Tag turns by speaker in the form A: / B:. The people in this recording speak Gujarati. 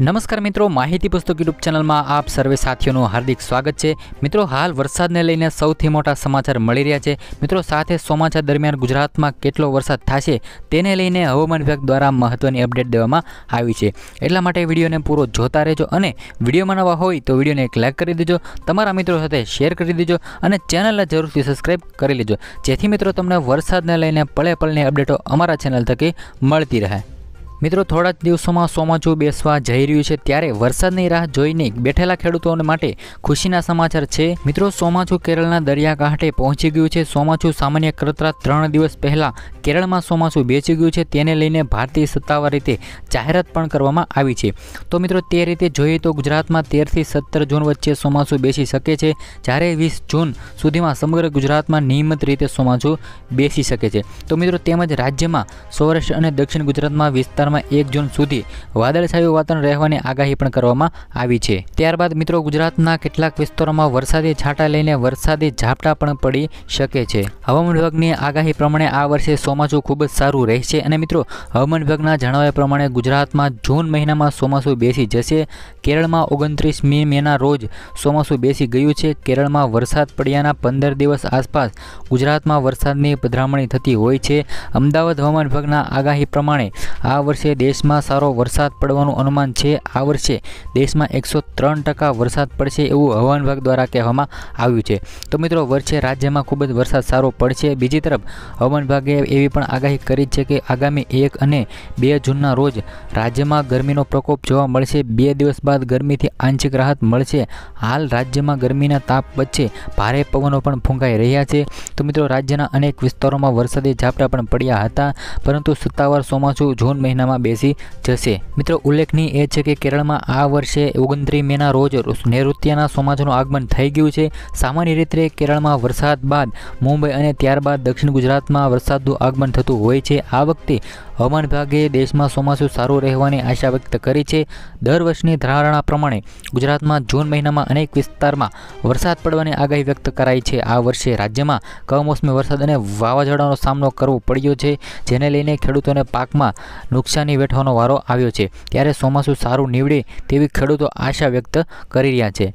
A: નમસ્કાર મિત્રો માહિતી પુસ્તક યુટ્યુબ ચેનલમાં આપ સર્વે સાથીઓનું હાર્દિક સ્વાગત છે મિત્રો હાલ વરસાદને લઈને સૌથી મોટા સમાચાર મળી રહ્યા છે મિત્રો સાથે સમાચાર દરમિયાન ગુજરાતમાં કેટલો વરસાદ થશે તેને લઈને હવામાન વિભાગ દ્વારા મહત્ત્વની અપડેટ દેવામાં આવી છે એટલા માટે વિડીયોને પૂરો જોતા રહેજો અને વિડીયોમાં નવા હોય તો વિડીયોને એક લાઇક કરી દેજો તમારા મિત્રો સાથે શેર કરી દેજો અને ચેનલને જરૂરથી સબસ્ક્રાઈબ કરી લેજો જેથી મિત્રો તમને વરસાદને લઈને પળે પળની અપડેટો અમારા ચેનલ થકી મળતી રહે મિત્રો થોડા જ દિવસોમાં સોમાચું બેસવા જઈ રહ્યું છે ત્યારે વરસાદની રાહ જોઈને બેઠેલા ખેડૂતોને માટે ખુશીના સમાચાર છે મિત્રો સોમાચું કેરળના દરિયાકાંઠે પહોંચી ગયું છે સોમાચું સામાન્ય કરતરા ત્રણ દિવસ પહેલા કેરળમાં ચોમાસું બેસી ગયું છે તેને લઈને ભારતીય સત્તાવાર રીતે જાહેરાત પણ કરવામાં આવી છે તો મિત્રો તે રીતે જોઈએ તો ગુજરાતમાં તેરથી સત્તર જૂન વચ્ચે ચોમાસું બેસી શકે છે જ્યારે વીસ જૂન સુધીમાં સમગ્ર ગુજરાતમાં નિયમિત રીતે ચોમાસું બેસી શકે છે તો મિત્રો તેમજ રાજ્યમાં સૌરાષ્ટ્ર અને દક્ષિણ ગુજરાતમાં વિસ્તારમાં એક જૂન સુધી વાદળછાયું વાતાવરણ રહેવાની આગાહી પણ કરવામાં આવી છે ત્યારબાદ મિત્રો ગુજરાતના કેટલાક વિસ્તારોમાં વરસાદી છાંટા લઈને વરસાદી ઝાપટા પણ પડી શકે છે હવામાન વિભાગની આગાહી પ્રમાણે આ વર્ષે સો ચોમાસું ખૂબ જ સારું રહેશે અને મિત્રો હવામાન વિભાગના જણાવ્યા પ્રમાણે ગુજરાતમાં જૂન મહિનામાં ચોમાસું બેસી જશે કેરળમાં ઓગણત્રીસ મે મેના રોજ ચોમાસું બેસી ગયું છે કેરળમાં વરસાદ પડ્યાના પંદર દિવસ આસપાસ ગુજરાતમાં વરસાદની પધરામણી થતી હોય છે અમદાવાદ હવામાન વિભાગના આગાહી પ્રમાણે આ વર્ષે દેશમાં સારો વરસાદ પડવાનું અનુમાન છે આ વર્ષે દેશમાં એકસો ત્રણ ટકા વરસાદ પડશે એવું હવામાન વિભાગ દ્વારા કહેવામાં આવ્યું છે તો મિત્રો વર્ષે રાજ્યમાં ખૂબ જ વરસાદ સારો પડશે બીજી તરફ હવામાન વિભાગે એવી એવી પણ આગાહી કરી છે કે આગામી એક અને બે જૂનના રોજ રાજ્યમાં ગરમીનો પ્રકોપ જોવા મળશે બે દિવસ બાદ ગરમીથી આંશિક રાહત મળશે હાલ રાજ્યમાં ગરમીના તાપ વચ્ચે ભારે પવનો પણ ફૂંકાઈ રહ્યા છે તો મિત્રો રાજ્યના અનેક વિસ્તારોમાં વરસાદી ઝાપટા પણ પડ્યા હતા પરંતુ સત્તાવાર ચોમાસું જૂન મહિનામાં બેસી જશે મિત્રો ઉલ્લેખનીય એ છે કે કેરળમાં આ વર્ષે ઓગણત્રીસ મેના રોજ નૈઋત્યના ચોમાસાનું આગમન થઈ ગયું છે સામાન્ય રીતે કેરળમાં વરસાદ બાદ મુંબઈ અને ત્યારબાદ દક્ષિણ ગુજરાતમાં વરસાદનું આગમન આગમન થતું હોય છે આ વખતે હવામાન વિભાગે દેશમાં ચોમાસું સારું રહેવાની આશા વ્યક્ત કરી છે દર વર્ષની ધારણા પ્રમાણે ગુજરાતમાં જૂન મહિનામાં અનેક વિસ્તારમાં વરસાદ પડવાની આગાહી વ્યક્ત કરાઈ છે આ વર્ષે રાજ્યમાં કમોસમી વરસાદ અને વાવાઝોડાનો સામનો કરવો પડ્યો છે જેને લઈને ખેડૂતોને પાકમાં નુકસાની વેઠવાનો વારો આવ્યો છે ત્યારે ચોમાસું સારું નીવડે તેવી ખેડૂતો આશા વ્યક્ત કરી રહ્યા છે